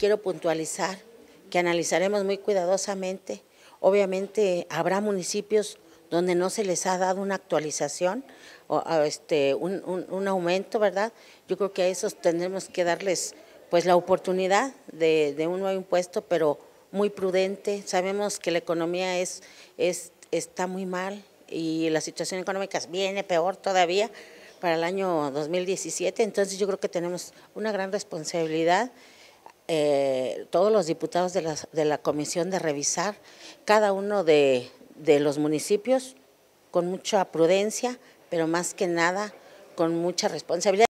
quiero puntualizar que analizaremos muy cuidadosamente. Obviamente habrá municipios donde no se les ha dado una actualización o este, un, aumento, ¿verdad? Yo creo que a esos tendremos que darles pues la oportunidad de, un nuevo impuesto, pero muy prudente. Sabemos que la economía es, es, está muy mal y la situación económica viene peor todavía para el año 2017. Entonces yo creo que tenemos una gran responsabilidad eh, todos los diputados de la, de la, comisión de revisar cada uno de, de los municipios con mucha prudencia, pero más que nada con mucha responsabilidad.